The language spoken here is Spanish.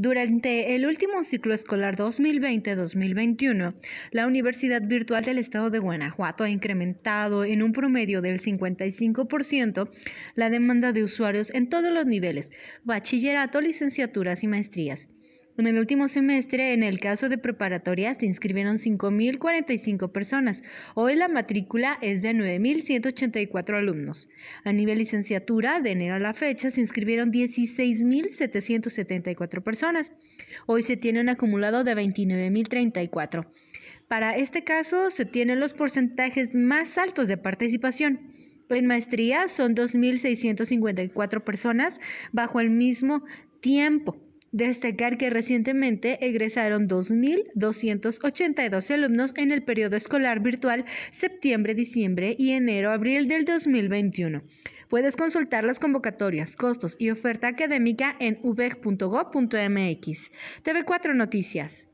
Durante el último ciclo escolar 2020-2021, la Universidad Virtual del Estado de Guanajuato ha incrementado en un promedio del 55% la demanda de usuarios en todos los niveles, bachillerato, licenciaturas y maestrías. En el último semestre, en el caso de preparatoria, se inscribieron 5.045 personas. Hoy la matrícula es de 9.184 alumnos. A nivel licenciatura, de enero a la fecha, se inscribieron 16.774 personas. Hoy se tiene un acumulado de 29.034. Para este caso, se tienen los porcentajes más altos de participación. En maestría son 2.654 personas bajo el mismo tiempo. Destacar que recientemente egresaron 2.282 alumnos en el periodo escolar virtual septiembre, diciembre y enero-abril del 2021. Puedes consultar las convocatorias, costos y oferta académica en uveg.gov.mx. TV4 Noticias.